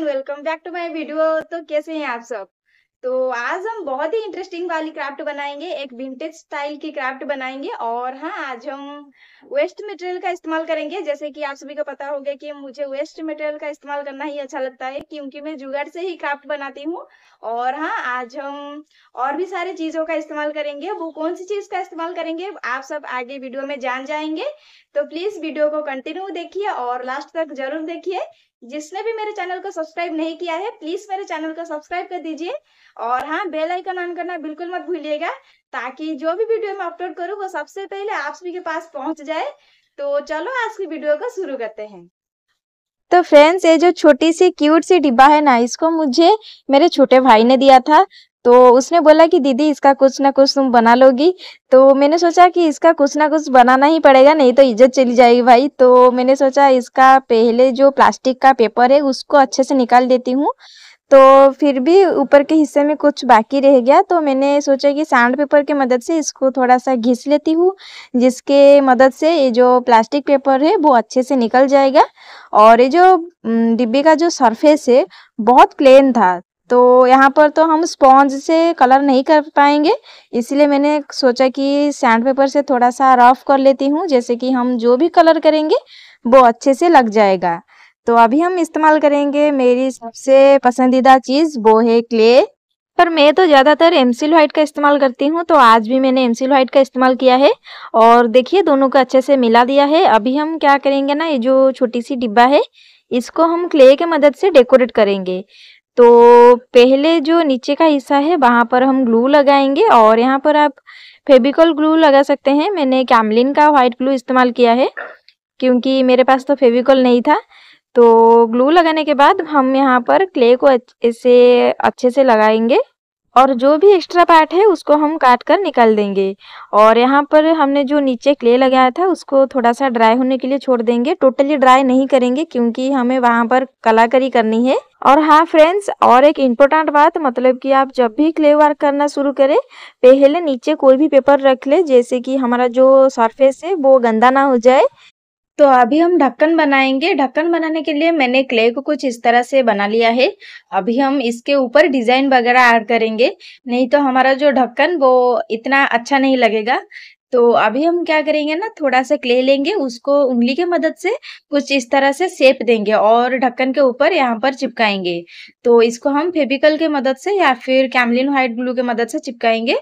And welcome back to my video तो कैसे हैं आप सब तो आज हम बहुत ही इंटरेस्टिंग वाली क्राफ्ट बनाएंगे एक विंटेज स्टाइल की क्राफ्ट बनाएंगे और हाँ आज हम वेस्ट मटेरियल का इस्तेमाल करेंगे जैसे कि आप सभी को पता होगा कि मुझे वेस्ट मटेरियल का इस्तेमाल करना ही अच्छा लगता है क्योंकि मैं जुगाड़ से ही क्राफ्ट बनाती हूँ और हाँ आज हम और भी सारी चीजों का इस्तेमाल करेंगे वो कौन सी चीज का इस्तेमाल करेंगे आप सब आगे वीडियो में जान जाएंगे तो प्लीज वीडियो को कंटिन्यू देखिए और लास्ट तक जरूर देखिए जिसने भी मेरे चैनल को सब्सक्राइब नहीं किया है प्लीज मेरे चैनल को सब्सक्राइब कर दीजिए और हाँ बेल आइकन ऑन करना बिल्कुल मत भूलिएगा ताकि जो भी वीडियो मैं अपलोड करूँ वो सबसे पहले आप सभी के पास पहुंच जाए तो चलो आज की वीडियो को शुरू करते हैं तो फ्रेंड्स ये जो छोटी सी क्यूट सी डिब्बा है ना इसको मुझे मेरे छोटे भाई ने दिया था तो उसने बोला कि दीदी इसका कुछ ना कुछ तुम बना लोगी तो मैंने सोचा कि इसका कुछ ना कुछ बनाना ही पड़ेगा नहीं तो इज्जत चली जाएगी भाई तो मैंने सोचा इसका पहले जो प्लास्टिक का पेपर है उसको अच्छे से निकाल देती हूँ तो फिर भी ऊपर के हिस्से में कुछ बाकी रह गया तो मैंने सोचा कि सैंड पेपर की मदद से इसको थोड़ा सा घिस लेती हूँ जिसके मदद से ये जो प्लास्टिक पेपर है वो अच्छे से निकल जाएगा और ये जो डिब्बे का जो सरफेस है बहुत प्लेन था तो यहाँ पर तो हम स्पॉन्ज से कलर नहीं कर पाएंगे इसलिए मैंने सोचा कि सैंड पेपर से थोड़ा सा रफ कर लेती हूँ जैसे कि हम जो भी कलर करेंगे वो अच्छे से लग जाएगा तो अभी हम इस्तेमाल करेंगे मेरी सबसे पसंदीदा चीज़ वो है क्ले पर मैं तो ज़्यादातर एमसील वाइट का इस्तेमाल करती हूँ तो आज भी मैंने एमसील वाइट का इस्तेमाल किया है और देखिए दोनों को अच्छे से मिला दिया है अभी हम क्या करेंगे ना ये जो छोटी सी डिब्बा है इसको हम क्ले के मदद से डेकोरेट करेंगे तो पहले जो नीचे का हिस्सा है वहाँ पर हम ग्लू लगाएंगे और यहाँ पर आप फेविकॉल ग्लू लगा सकते हैं मैंने कैमलिन का वाइट ग्लू इस्तेमाल किया है क्योंकि मेरे पास तो फेविकॉल नहीं था तो ग्लू लगाने के बाद हम यहाँ पर क्ले को ऐसे अच्छे से लगाएंगे और जो भी एक्स्ट्रा पार्ट है उसको हम काट कर निकाल देंगे और यहाँ पर हमने जो नीचे क्ले लगाया था उसको थोड़ा सा ड्राई होने के लिए छोड़ देंगे टोटली ड्राई नहीं करेंगे क्योंकि हमें वहाँ पर कलाकारी करनी है और हाँ फ्रेंड्स और एक इम्पोर्टेंट बात मतलब कि आप जब भी क्ले वर्क करना शुरू करें पहले नीचे कोई भी पेपर रख ले जैसे कि हमारा जो सरफेस है वो गंदा ना हो जाए तो अभी हम ढक्कन बनाएंगे ढक्कन बनाने के लिए मैंने क्ले को कुछ इस तरह से बना लिया है अभी हम इसके ऊपर डिजाइन वगैरह ऐड करेंगे नहीं तो हमारा जो ढक्कन वो इतना अच्छा नहीं लगेगा तो अभी हम क्या करेंगे ना थोड़ा सा क्ले लेंगे उसको उंगली की मदद से कुछ इस तरह से सेप देंगे और ढक्कन के ऊपर यहाँ पर चिपकाएंगे तो इसको हम फेबिकल के मदद से या फिर कैमलिन व्हाइट ग्लू के मदद से चिपकाएंगे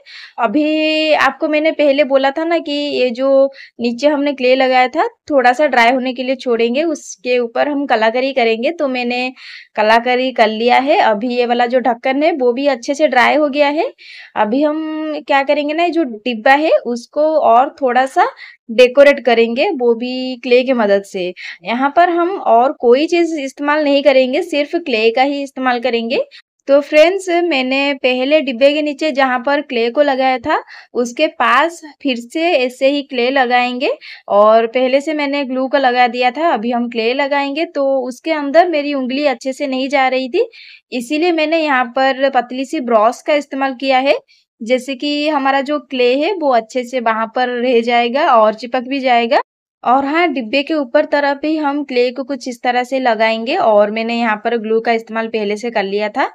अभी आपको मैंने पहले बोला था ना कि ये जो नीचे हमने क्ले लगाया था थोड़ा सा ड्राई होने के लिए छोड़ेंगे उसके ऊपर हम कलाकारी करेंगे तो मैंने कलाकारी कर लिया है अभी ये वाला जो ढक्कन है वो भी अच्छे से ड्राई हो गया है अभी हम क्या करेंगे ना जो डिब्बा है उसको और थोड़ा सा डेकोरेट करेंगे वो भी क्ले की मदद से यहाँ पर हम और कोई चीज़ इस्तेमाल नहीं करेंगे सिर्फ क्ले का ही इस्तेमाल करेंगे तो फ्रेंड्स मैंने पहले डिब्बे के नीचे जहाँ पर क्ले को लगाया था उसके पास फिर से ऐसे ही क्ले लगाएंगे और पहले से मैंने ग्लू का लगा दिया था अभी हम क्ले लगाएंगे तो उसके अंदर मेरी उंगली अच्छे से नहीं जा रही थी इसीलिए मैंने यहाँ पर पतली सी ब्रॉस का इस्तेमाल किया है जैसे कि हमारा जो क्ले है वो अच्छे से वहाँ पर रह जाएगा और चिपक भी जाएगा और हाँ डिब्बे के ऊपर तरफ ही हम क्ले को कुछ इस तरह से लगाएंगे और मैंने यहाँ पर ग्लू का इस्तेमाल पहले से कर लिया था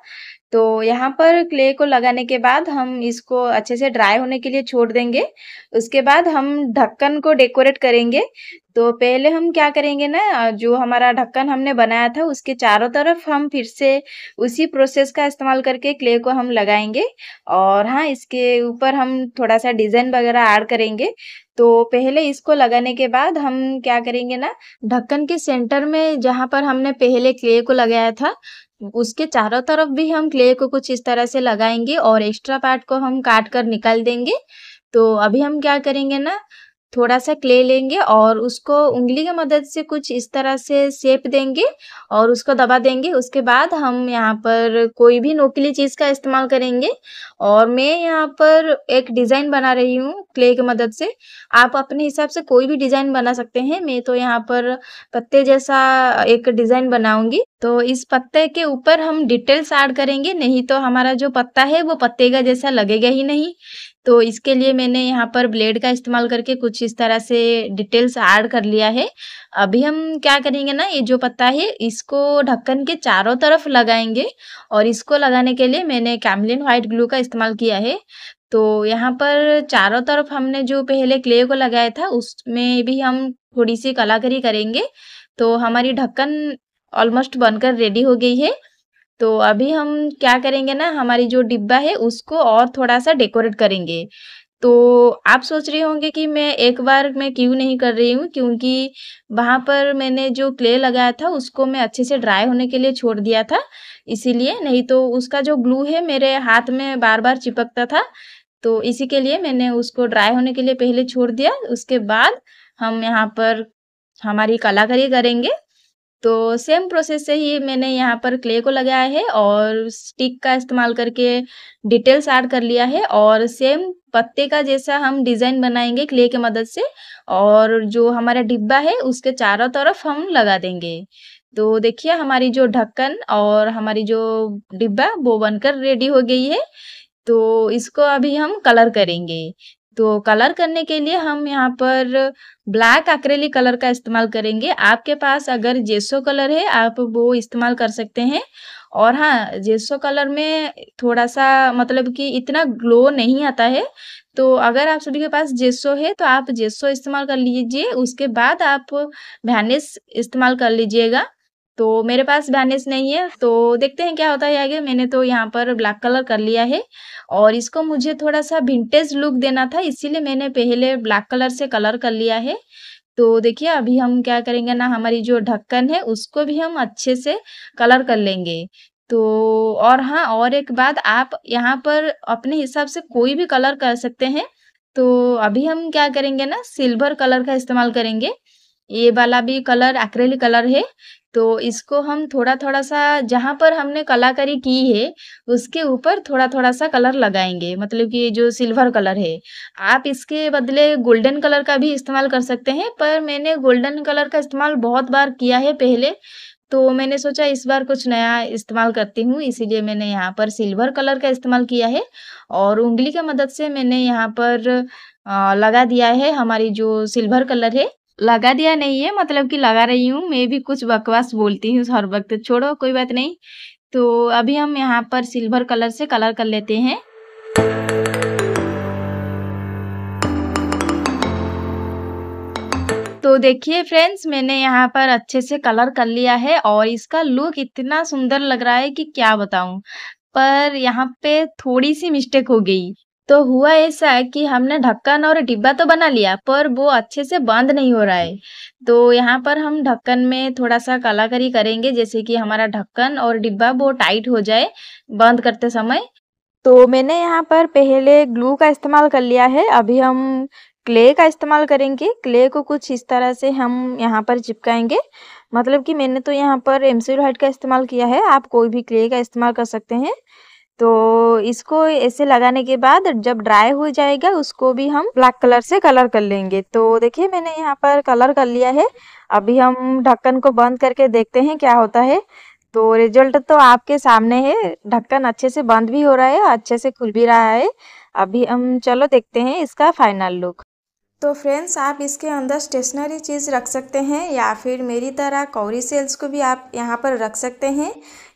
तो यहाँ पर क्ले को लगाने के बाद हम इसको अच्छे से ड्राई होने के लिए छोड़ देंगे उसके बाद हम ढक्कन को डेकोरेट करेंगे तो पहले हम क्या करेंगे ना जो हमारा ढक्कन हमने बनाया था उसके चारों तरफ हम फिर से उसी प्रोसेस का इस्तेमाल करके क्ले को हम लगाएंगे और हाँ इसके ऊपर हम थोड़ा सा डिज़ाइन वगैरह ऐड करेंगे तो पहले इसको लगाने के बाद हम क्या करेंगे ना ढक्कन के सेंटर में जहाँ पर हमने पहले क्ले को लगाया था उसके चारों तरफ भी हम क्ले को कुछ इस तरह से लगाएंगे और एक्स्ट्रा पार्ट को हम काट कर निकाल देंगे तो अभी हम क्या करेंगे ना थोड़ा सा क्ले लेंगे और उसको उंगली की मदद से कुछ इस तरह से शेप देंगे और उसको दबा देंगे उसके बाद हम यहाँ पर कोई भी नोकली चीज़ का इस्तेमाल करेंगे और मैं यहाँ पर एक डिज़ाइन बना रही हूँ क्ले की मदद से आप अपने हिसाब से कोई भी डिज़ाइन बना सकते हैं मैं तो यहाँ पर पत्ते जैसा एक डिज़ाइन बनाऊंगी तो इस पत्ते के ऊपर हम डिटेल्स ऐड करेंगे नहीं तो हमारा जो पत्ता है वो पत्ते का जैसा लगेगा ही नहीं तो इसके लिए मैंने यहाँ पर ब्लेड का इस्तेमाल करके कुछ इस तरह से डिटेल्स ऐड कर लिया है अभी हम क्या करेंगे ना ये जो पत्ता है इसको ढक्कन के चारों तरफ लगाएंगे और इसको लगाने के लिए मैंने कैमलिन वाइट ग्लू का इस्तेमाल किया है तो यहाँ पर चारों तरफ हमने जो पहले क्ले को लगाया था उसमें भी हम थोड़ी सी कलाकारी करेंगे तो हमारी ढक्कन ऑलमोस्ट बनकर रेडी हो गई है तो अभी हम क्या करेंगे ना हमारी जो डिब्बा है उसको और थोड़ा सा डेकोरेट करेंगे तो आप सोच रहे होंगे कि मैं एक बार मैं क्यों नहीं कर रही हूँ क्योंकि वहाँ पर मैंने जो क्ले लगाया था उसको मैं अच्छे से ड्राई होने के लिए छोड़ दिया था इसीलिए नहीं तो उसका जो ग्लू है मेरे हाथ में बार बार चिपकता था तो इसी के लिए मैंने उसको ड्राई होने के लिए पहले छोड़ दिया उसके बाद हम यहाँ पर हमारी कलाकारी करेंगे तो सेम प्रोसेस से ही मैंने यहाँ पर क्ले को लगाया है और स्टिक का इस्तेमाल करके डिटेल्स ऐड कर लिया है और सेम पत्ते का जैसा हम डिज़ाइन बनाएंगे क्ले के मदद से और जो हमारा डिब्बा है उसके चारों तरफ हम लगा देंगे तो देखिए हमारी जो ढक्कन और हमारी जो डिब्बा वो बनकर रेडी हो गई है तो इसको अभी हम कलर करेंगे तो कलर करने के लिए हम यहाँ पर ब्लैक एक्रेलिक कलर का इस्तेमाल करेंगे आपके पास अगर जेसो कलर है आप वो इस्तेमाल कर सकते हैं और हाँ जेसो कलर में थोड़ा सा मतलब कि इतना ग्लो नहीं आता है तो अगर आप सभी के पास जेसो है तो आप जेसो इस्तेमाल कर लीजिए उसके बाद आप भैनिस इस्तेमाल कर लीजिएगा तो मेरे पास बैनेस नहीं है तो देखते हैं क्या होता है आगे मैंने तो यहाँ पर ब्लैक कलर कर लिया है और इसको मुझे थोड़ा सा विंटेज लुक देना था इसीलिए मैंने पहले ब्लैक कलर से कलर कर लिया है तो देखिए अभी हम क्या करेंगे ना हमारी जो ढक्कन है उसको भी हम अच्छे से कलर कर लेंगे तो और हाँ और एक बात आप यहाँ पर अपने हिसाब से कोई भी कलर कर सकते हैं तो अभी हम क्या करेंगे ना सिल्वर कलर का इस्तेमाल करेंगे ये वाला भी कलर एक्रेलिक कलर है तो इसको हम थोड़ा थोड़ा सा जहाँ पर हमने कलाकारी की है उसके ऊपर थोड़ा थोड़ा सा कलर लगाएंगे मतलब कि जो सिल्वर कलर है आप इसके बदले गोल्डन कलर का भी इस्तेमाल कर सकते हैं पर मैंने गोल्डन कलर का इस्तेमाल बहुत बार किया है पहले तो मैंने सोचा इस बार कुछ नया इस्तेमाल करती हूँ इसीलिए मैंने यहाँ पर सिल्वर कलर का इस्तेमाल किया है और उंगली की मदद से मैंने यहाँ पर लगा दिया है हमारी जो सिल्वर कलर है लगा दिया नहीं है मतलब कि लगा रही हूँ मैं भी कुछ बकवास बोलती हूँ हर वक्त छोड़ो कोई बात नहीं तो अभी हम यहाँ पर सिल्वर कलर से कलर कर लेते हैं तो देखिए फ्रेंड्स मैंने यहाँ पर अच्छे से कलर कर लिया है और इसका लुक इतना सुंदर लग रहा है कि क्या बताऊं पर यहाँ पे थोड़ी सी मिस्टेक हो गई तो हुआ ऐसा कि हमने ढक्कन और डिब्बा तो बना लिया पर वो अच्छे से बंद नहीं हो रहा है हम्म। तो यहाँ पर हम ढक्कन में थोड़ा सा कलाकारी करेंगे जैसे कि हमारा ढक्कन और डिब्बा वो टाइट हो जाए बंद करते समय तो मैंने यहाँ पर पहले ग्लू का इस्तेमाल कर लिया है अभी हम क्ले का इस्तेमाल करेंगे क्ले को कुछ इस तरह से हम यहाँ पर चिपकाएंगे मतलब कि मैंने तो यहाँ पर एमसील हाइट का इस्तेमाल किया है आप कोई भी क्ले का इस्तेमाल कर सकते हैं तो इसको ऐसे लगाने के बाद जब ड्राई हो जाएगा उसको भी हम ब्लैक कलर से कलर कर लेंगे तो देखिए मैंने यहाँ पर कलर कर लिया है अभी हम ढक्कन को बंद करके देखते हैं क्या होता है तो रिजल्ट तो आपके सामने है ढक्कन अच्छे से बंद भी हो रहा है अच्छे से खुल भी रहा है अभी हम चलो देखते हैं इसका फाइनल लुक तो फ्रेंड्स आप इसके अंदर स्टेशनरी चीज़ रख सकते हैं या फिर मेरी तरह कौरी सेल्स को भी आप यहाँ पर रख सकते हैं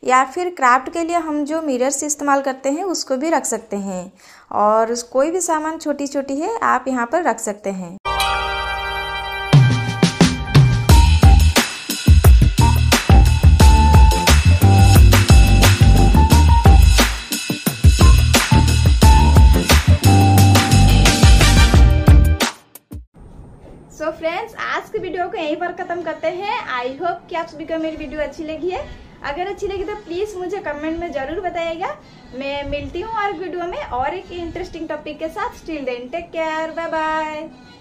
या फिर क्राफ्ट के लिए हम जो मिरर्स इस्तेमाल करते हैं उसको भी रख सकते हैं और कोई भी सामान छोटी छोटी है आप यहाँ पर रख सकते हैं सो so फ्रेंड्स आज की वीडियो को यहीं पर खत्म करते हैं आई होप कि आप सभी को मेरी वीडियो अच्छी लगी है अगर अच्छी लगी तो प्लीज़ मुझे कमेंट में ज़रूर बताइएगा मैं मिलती हूँ और वीडियो में और एक इंटरेस्टिंग टॉपिक के साथ still then take care bye bye